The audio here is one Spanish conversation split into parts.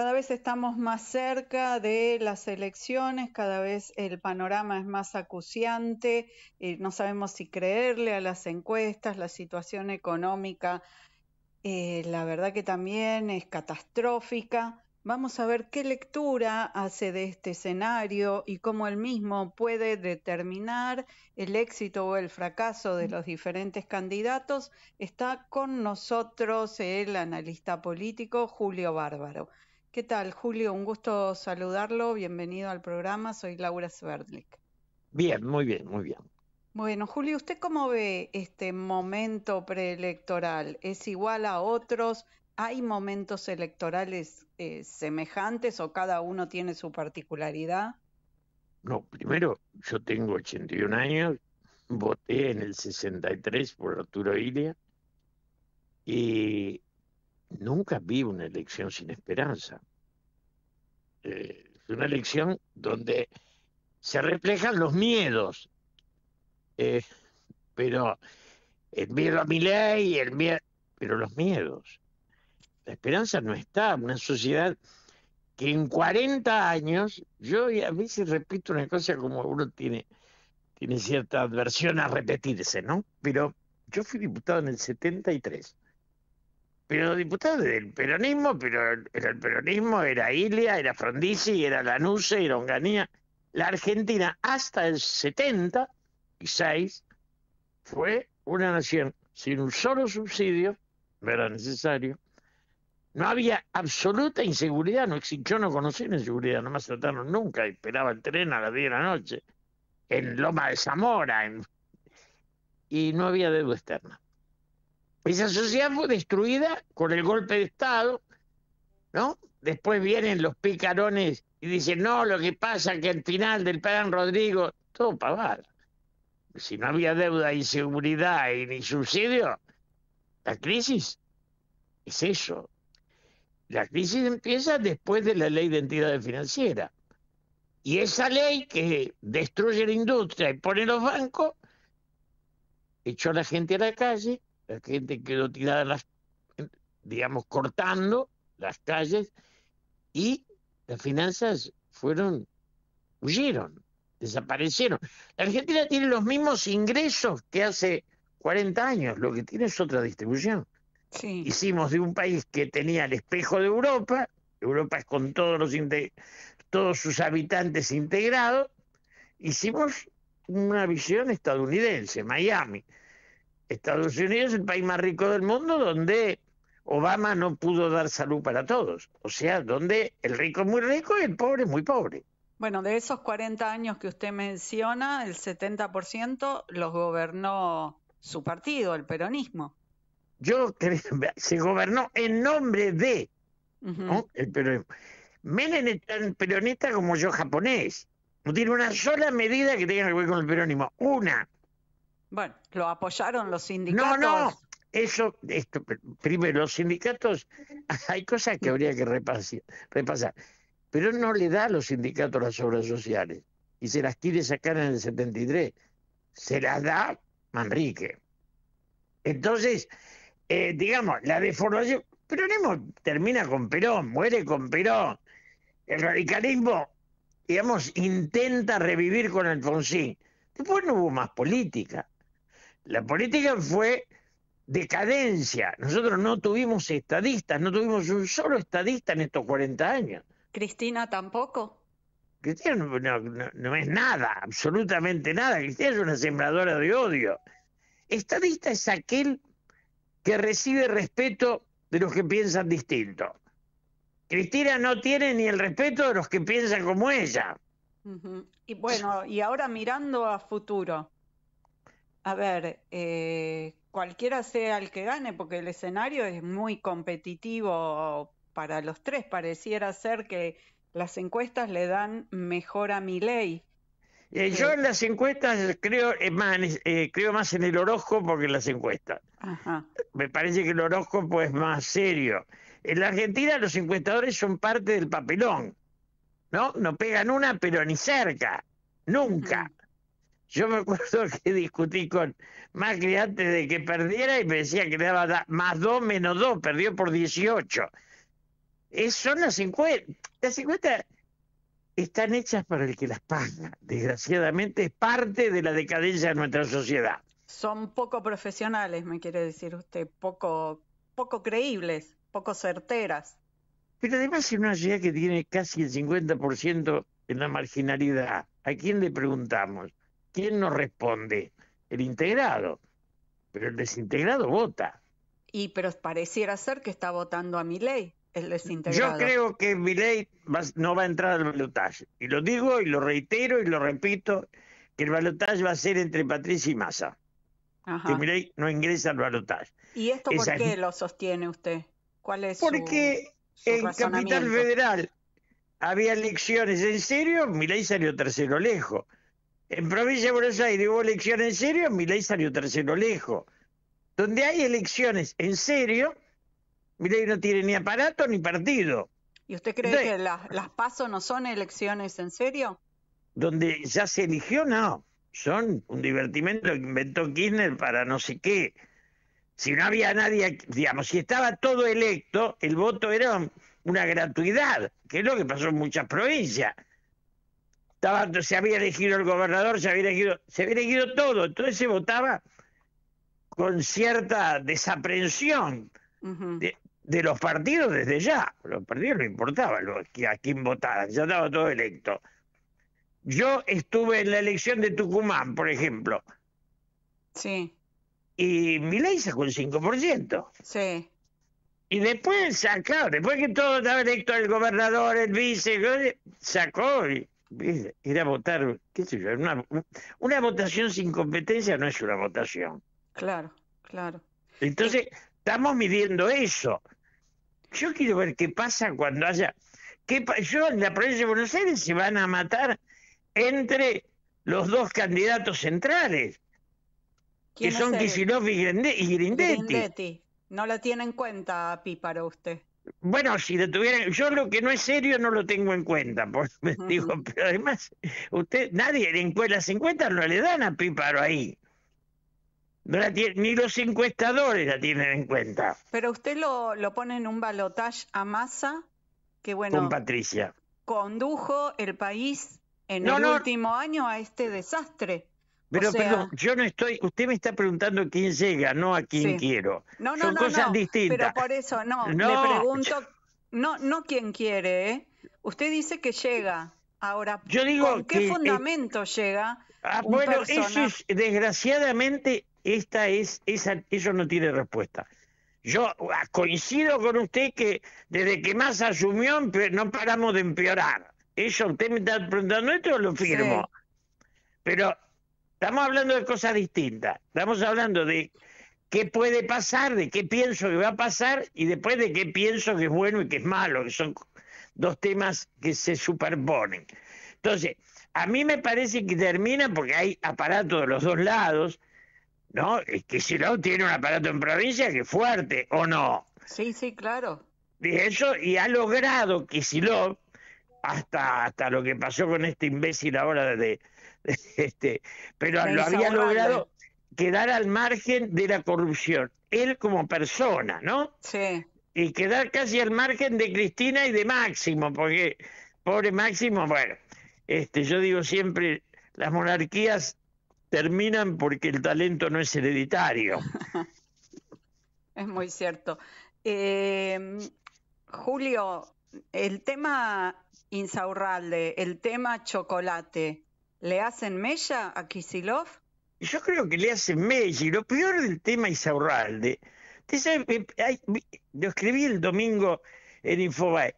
cada vez estamos más cerca de las elecciones, cada vez el panorama es más acuciante, eh, no sabemos si creerle a las encuestas, la situación económica, eh, la verdad que también es catastrófica. Vamos a ver qué lectura hace de este escenario y cómo el mismo puede determinar el éxito o el fracaso de mm. los diferentes candidatos. Está con nosotros el analista político Julio Bárbaro. ¿Qué tal, Julio? Un gusto saludarlo. Bienvenido al programa. Soy Laura Sverdlik. Bien, muy bien, muy bien. Bueno, Julio, ¿usted cómo ve este momento preelectoral? ¿Es igual a otros? ¿Hay momentos electorales eh, semejantes o cada uno tiene su particularidad? No, primero, yo tengo 81 años, voté en el 63 por Arturo Ilia y nunca vi una elección sin esperanza. Eh, es una elección donde se reflejan los miedos, eh, pero el miedo a mi ley, el miedo, pero los miedos. La esperanza no está, una sociedad que en 40 años, yo a veces repito una cosa como uno tiene, tiene cierta adversión a repetirse, ¿no? Pero yo fui diputado en el 73 pero diputados del peronismo, pero el, el peronismo era Ilia, era Frondizi, era Lanuse, era Onganía. La Argentina hasta el 76 fue una nación sin un solo subsidio, no era necesario. No había absoluta inseguridad, no yo no conocí la inseguridad, no me trataron nunca, esperaba el tren a las 10 de la noche, en Loma de Zamora, y no había deuda externa. Esa sociedad fue destruida con el golpe de Estado, ¿no? Después vienen los picarones y dicen, no, lo que pasa es que al final del plan Rodrigo, todo pagar Si no había deuda inseguridad y ni subsidio, la crisis es eso. La crisis empieza después de la ley de entidades financieras. Y esa ley que destruye la industria y pone los bancos, echó a la gente a la calle, la gente quedó tirada, las, digamos, cortando las calles y las finanzas fueron, huyeron, desaparecieron. La Argentina tiene los mismos ingresos que hace 40 años, lo que tiene es otra distribución. Hicimos de un país que tenía el espejo de Europa, Europa es con todos, los todos sus habitantes integrados, hicimos una visión estadounidense, Miami. Estados Unidos es el país más rico del mundo donde Obama no pudo dar salud para todos. O sea, donde el rico es muy rico y el pobre es muy pobre. Bueno, de esos 40 años que usted menciona, el 70% los gobernó su partido, el peronismo. Yo creo, se gobernó en nombre de el peronismo. Menem es tan peronista como yo japonés. No tiene una sola medida que tenga que ver con el peronismo. Una. Bueno, lo apoyaron los sindicatos. No, no, eso, esto, primero, los sindicatos, hay cosas que habría que repasar, repasar, pero no le da a los sindicatos las obras sociales y se las quiere sacar en el 73, se las da Manrique. Entonces, eh, digamos, la deformación, Peronismo termina con Perón, muere con Perón, el radicalismo, digamos, intenta revivir con Alfonsín. Después no hubo más política. La política fue decadencia. Nosotros no tuvimos estadistas, no tuvimos un solo estadista en estos 40 años. Cristina tampoco. Cristina no, es nada, absolutamente nada. Cristina es una sembradora de odio. Estadista es aquel que recibe respeto de los que piensan distinto. Cristina no tiene ni el respeto de los que piensan como ella. Y bueno, y ahora mirando a futuro, a ver, eh, cualquiera sea el que gane, porque el escenario es muy competitivo para los tres. Pareciera ser que las encuestas le dan mejor a mi ley. Eh, yo eh, en las encuestas creo, más, creo más en el horóscopo porque en las encuestas. Me parece que el horóscopo es más serio. En la Argentina los encuestadores son parte del papelón, ¿no? No pegan una, pero ni cerca, nunca. Yo me acuerdo que discutí con Macri antes de que perdiera y me decía que le daba más 2 menos 2, perdió por 18. Es, eh, son las 50. Las 50 están hechas para el que las paga. Desgraciadamente es parte de la decadencia de nuestra sociedad. Son poco profesionales, me quiere decir usted, poco, poco creíbles, poco certeras. Pero además es una ciudad que tiene casi el 50% en la marginalidad. ¿A quién le preguntamos? ¿quién no responde? El integrado. Pero el desintegrado vota. Y pero pareciera ser que está votando a mi ley, el desintegrado. Yo creo que mi no va a entrar al balotaje. Y lo digo y lo reitero y lo repito, que el balotaje va a ser entre Patricia y Massa. Que mi no ingresa al balotaje. ¿Y esto por qué lo sostiene usted? ¿Cuál es Porque su, en Capital Federal había elecciones en serio, mi salió tercero lejos. En provincia de Buenos Aires hubo elecciones en serio, mi ley salió tercero lejos. Donde hay elecciones en serio, mi ley no tiene ni aparato ni partido. ¿Y usted cree que las, las PASO no son elecciones en serio? Donde ya se eligió, no. Son un divertimento que inventó Kirchner para no sé qué. Si no había nadie, digamos, si estaba todo electo, el voto era una gratuidad, que es lo que pasó en muchas provincias se había elegido el gobernador, se había elegido, se había elegido todo, entonces se votaba con cierta desaprensión de, los partidos desde ya. Los partidos no importaba lo, a quién votaran, ya estaba todo electo. Yo estuve en la elección de Tucumán, por ejemplo. Sí. Y mi ley sacó un 5%. Sí. Y después, sacó, después que todo estaba electo el gobernador, el vice, sacó ir a votar, qué sé yo, una, votación sin competencia no es una votación. Claro, claro. Entonces, estamos midiendo eso. Yo quiero ver qué pasa cuando haya... yo en la provincia de Buenos Aires se van a matar entre los dos candidatos centrales, que son Kisilov y, Grindetti. Grindetti. No la tiene en cuenta, Píparo, usted. Bueno, si lo yo lo que no es serio no lo tengo en cuenta, pues digo, pero además, usted, nadie en las 50 no le dan a Píparo ahí. ni los encuestadores la tienen en cuenta. Pero usted lo, lo pone en un balotaje a masa, que bueno. Patricia. Condujo el país en el último año a este desastre. Pero, yo no estoy. Usted me está preguntando quién llega, no a quién quiero. No, no, Son no, cosas distintas. Pero por eso, no. no. Le pregunto. No, no quién quiere, ¿eh? Usted dice que llega. Ahora, yo digo ¿con qué eh, fundamento llega? Ah, bueno, eso es, desgraciadamente, esta es, esa, eso no tiene respuesta. Yo ah, coincido con usted que desde que más asumió no paramos de empeorar. Eso usted me está preguntando esto, lo firmo. Pero Estamos hablando de cosas distintas. Estamos hablando de qué puede pasar, de qué pienso que va a pasar y después de qué pienso que es bueno y que es malo, que son dos temas que se superponen. Entonces, a mí me parece que termina porque hay aparato de los dos lados, ¿no? Es que si tiene un aparato en provincia que es fuerte, ¿o no? Sí, sí, claro. Y eso, y ha logrado que hasta, hasta lo que pasó con este imbécil ahora de, este, pero lo había logrado quedar al margen de la corrupción, él como persona, ¿no? Sí. Y quedar casi al margen de Cristina y de Máximo, porque pobre Máximo, bueno, este, yo digo siempre, las monarquías terminan porque el talento no es hereditario. es muy cierto. Em, Julio, el tema Insaurralde, el tema chocolate, ¿Le hacen mella a Kisilov? Yo creo que le hacen mella. Y lo peor del tema es Te hay, lo escribí el domingo en Infobae.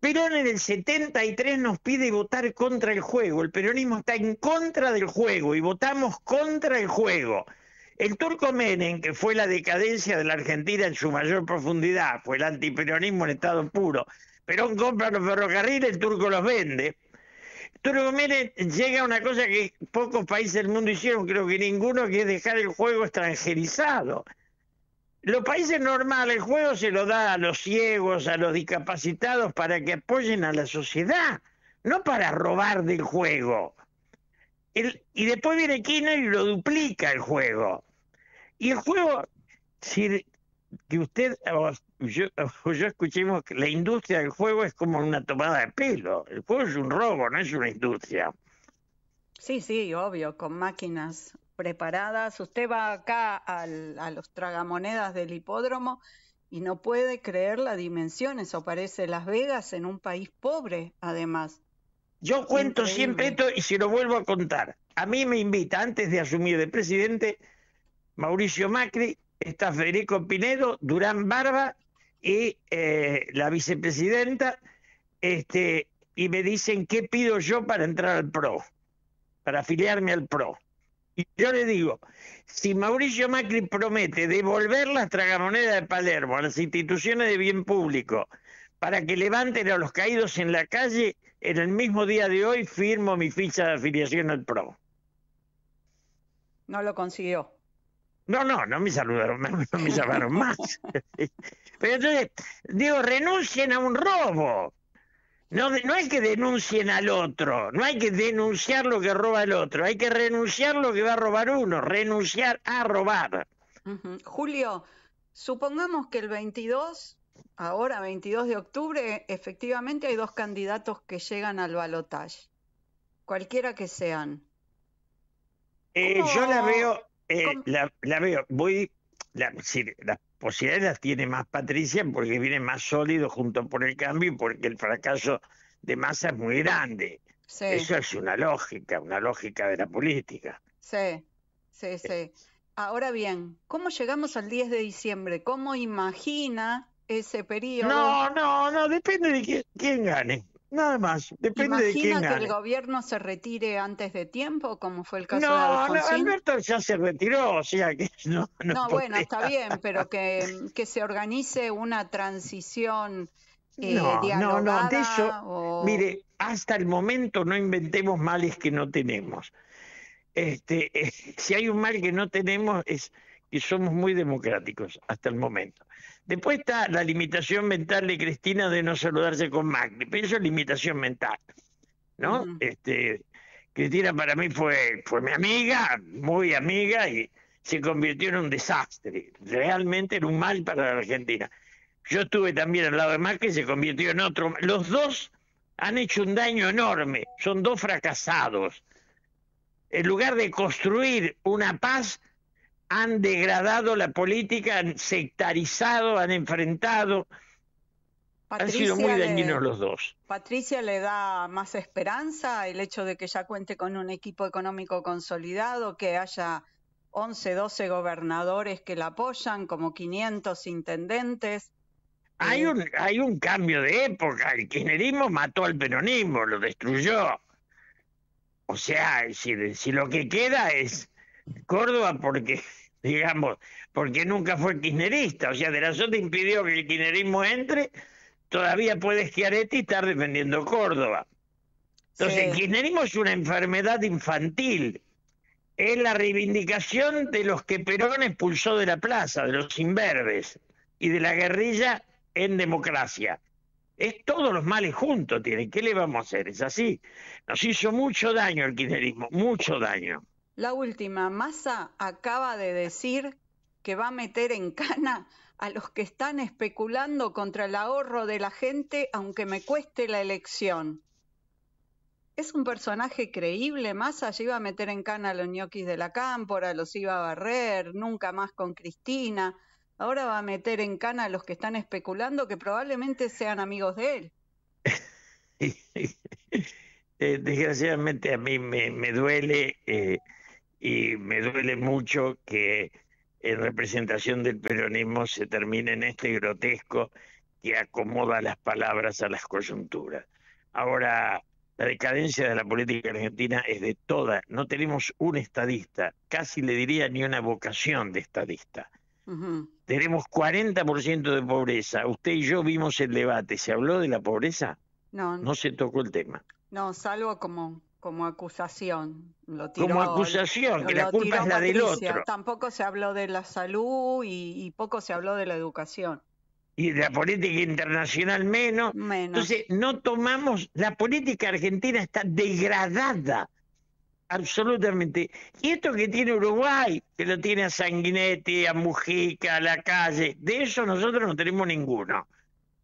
Perón en el 73 nos pide votar contra el juego. El peronismo está en contra del juego y votamos contra el juego. El turco Menem, que fue la decadencia de la Argentina en su mayor profundidad, fue el antiperonismo en estado puro. Perón compra los ferrocarriles, el turco los vende llega una cosa que pocos países del mundo hicieron, creo que ninguno, que es dejar el juego extranjerizado. Los países normales, el juego se lo da a los ciegos, a los discapacitados, para que apoyen a la sociedad, no para robar del juego. y después viene Kino y lo duplica el juego. Y el juego, si que usted yo, yo escuchemos que la industria del juego es como una tomada de pelo. El juego es un robo, no es una industria. Sí, sí, obvio, con máquinas preparadas. Usted va acá al, a los tragamonedas del hipódromo y no puede creer la dimensión. Eso parece Las Vegas en un país pobre, además. Yo cuento siempre esto y se lo vuelvo a contar. A mí me invita, antes de asumir de presidente, Mauricio Macri está Federico Pinedo, Durán Barba y eh, la vicepresidenta, este, y me dicen qué pido yo para entrar al PRO, para afiliarme al PRO. Y yo le digo, si Mauricio Macri promete devolver las tragamonedas de Palermo a las instituciones de bien público para que levanten a los caídos en la calle, en el mismo día de hoy firmo mi ficha de afiliación al PRO. No lo consiguió. No, no, no me saludaron más, no me más. Pero entonces, digo, renuncien a un robo. No, no hay que denuncien al otro, no hay que denunciar lo que roba el otro, hay que renunciar lo que va a robar uno, renunciar a robar. Julio, supongamos que el 22, ahora 22 de octubre, efectivamente hay dos candidatos que llegan al balotaje, cualquiera que sean. Eh, yo la veo, eh, la, veo, voy, la, las posibilidades las tiene más Patricia porque viene más sólido junto por el cambio y porque el fracaso de masa es muy grande. Eso es una lógica, una lógica de la política. Sí, sí, sí. Ahora bien, ¿cómo llegamos al 10 de diciembre? ¿Cómo imagina ese periodo? No, no, no, depende de quién gane. Nada más, depende de quién que el gobierno se retire antes de tiempo, como fue el caso de Alberto No, Alberto ya se retiró, o sea que no. No, bueno, está bien, pero que, que se organice una transición eh, no, No, no, de eso, mire, hasta el momento no inventemos males que no tenemos. Este, eh, si hay un mal que no tenemos es que somos muy democráticos hasta el momento. Después está la limitación mental de Cristina de no saludarse con Macri, pero eso es limitación mental, ¿no? Este, Cristina para mí fue, fue mi amiga, muy amiga, y se convirtió en un desastre, realmente en un mal para la Argentina. Yo estuve también al lado de Macri, se convirtió en otro. Los dos han hecho un daño enorme, son dos fracasados. En lugar de construir una paz, han degradado la política, han sectarizado, han enfrentado. Patricia han sido muy dañinos los dos. Patricia le da más esperanza el hecho de que ya cuente con un equipo económico consolidado, que haya 11, 12 gobernadores que la apoyan, como 500 intendentes. Eh, hay un, cambio de época. El kirchnerismo mató al peronismo, lo destruyó. O sea, si lo que queda es Córdoba porque, digamos, porque nunca fue kirchnerista, o sea, de la te impidió que el kirchnerismo entre, todavía puedes Schiaretti este estar defendiendo Córdoba. Entonces, el kirchnerismo es una enfermedad infantil, es la reivindicación de los que Perón expulsó de la plaza, de los imberbes y de la guerrilla en democracia. Es todos los males juntos, tienen. ¿Qué le vamos a hacer? Es así. Nos hizo mucho daño el kirchnerismo, mucho daño. La última, Massa acaba de decir que va a meter en cana a los que están especulando contra el ahorro de la gente, aunque me cueste la elección. Es un personaje creíble, Massa iba a meter en cana a los ñoquis de la cámpora, los iba a barrer, nunca más con Cristina. Ahora va a meter en cana a los que están especulando que probablemente sean amigos de él. Eh, desgraciadamente a mí me, duele eh, y me duele mucho que en representación del peronismo se termine en este grotesco que acomoda las palabras a las coyunturas. Ahora, la decadencia de la política argentina es de toda. No tenemos un estadista, casi le diría ni una vocación de estadista. Tenemos 40% de pobreza. Usted y yo vimos el debate. ¿Se habló de la pobreza? No. No se tocó el tema. No, salvo como como acusación. Lo tiró, como acusación, que la culpa es la del otro. Tampoco se habló de la salud y, poco se habló de la educación. Y de la política internacional menos. Entonces, no tomamos, la política argentina está degradada, absolutamente. Y esto que tiene Uruguay, que lo tiene a Sanguinetti, a Mujica, a la calle, de eso nosotros no tenemos ninguno.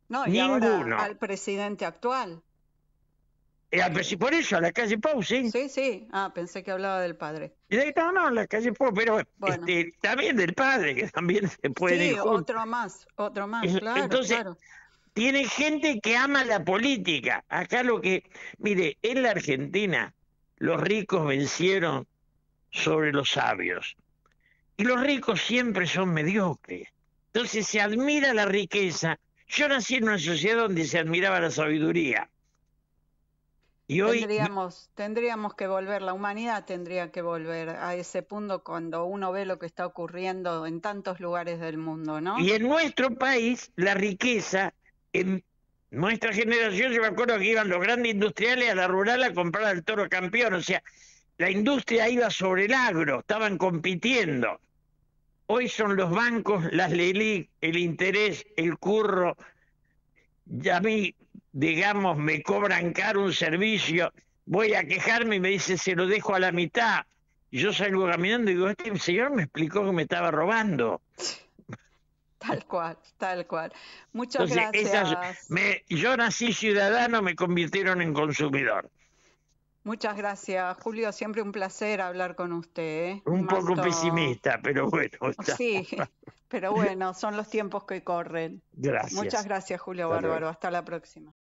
No, y ninguno. al presidente actual por eso, a la calle Pau, sí. Sí, sí. Ah, pensé que hablaba del padre. No, no, la calle Pau, pero este, también del padre, que también se puede. Sí, otro más, otro más, claro. Entonces, tiene gente que ama la política. Acá lo que. Mire, en la Argentina, los ricos vencieron sobre los sabios. Y los ricos siempre son mediocres. Entonces se admira la riqueza. Yo nací en una sociedad donde se admiraba la sabiduría. Y hoy... tendríamos, tendríamos que volver, la humanidad tendría que volver a ese punto cuando uno ve lo que está ocurriendo en tantos lugares del mundo, ¿no? Y en nuestro país, la riqueza, en nuestra generación, yo me acuerdo que iban los grandes industriales a la rural a comprar al toro campeón, o sea, la industria iba sobre el agro, estaban compitiendo. Hoy son los bancos, las LELIC, el interés, el curro. ya vi digamos, me cobran caro un servicio, voy a quejarme y me dice, se lo dejo a la mitad. Y yo salgo caminando y digo, este señor me explicó que me estaba robando. Tal cual, tal cual. Muchas gracias. yo nací ciudadano, me convirtieron en consumidor. Muchas gracias, Julio. Siempre un placer hablar con usted. ¿eh? Un poco pesimista, pero bueno. Sí, pero bueno, son los tiempos que corren. Gracias. Muchas gracias, Julio Bárbaro. Hasta la próxima.